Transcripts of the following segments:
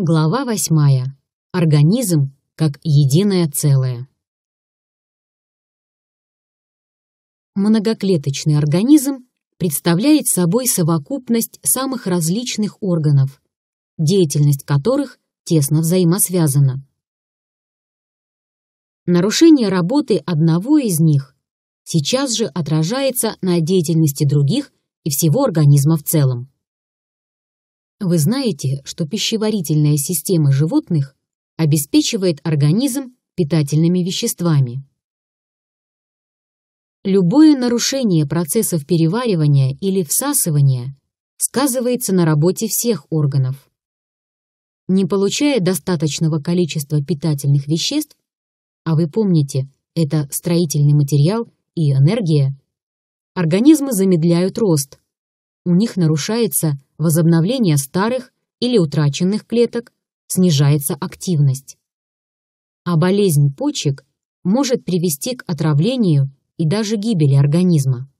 Глава восьмая. Организм как единое целое. Многоклеточный организм представляет собой совокупность самых различных органов, деятельность которых тесно взаимосвязана. Нарушение работы одного из них сейчас же отражается на деятельности других и всего организма в целом. Вы знаете, что пищеварительная система животных обеспечивает организм питательными веществами. Любое нарушение процессов переваривания или всасывания сказывается на работе всех органов. Не получая достаточного количества питательных веществ, а вы помните, это строительный материал и энергия, организмы замедляют рост, у них нарушается возобновления старых или утраченных клеток, снижается активность. А болезнь почек может привести к отравлению и даже гибели организма.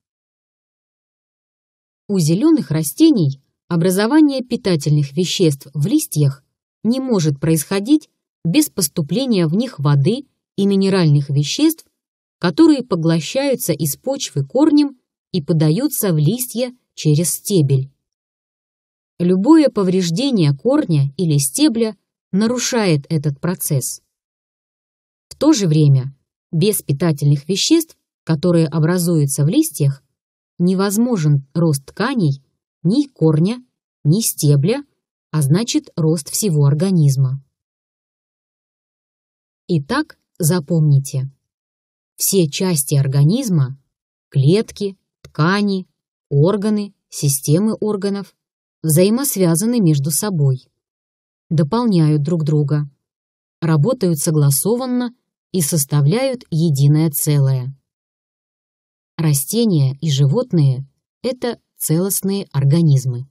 У зеленых растений образование питательных веществ в листьях не может происходить без поступления в них воды и минеральных веществ, которые поглощаются из почвы корнем и подаются в листья через стебель. Любое повреждение корня или стебля нарушает этот процесс. В то же время без питательных веществ, которые образуются в листьях, невозможен рост тканей ни корня, ни стебля, а значит рост всего организма. Итак, запомните. Все части организма – клетки, ткани, органы, системы органов взаимосвязаны между собой, дополняют друг друга, работают согласованно и составляют единое целое. Растения и животные – это целостные организмы.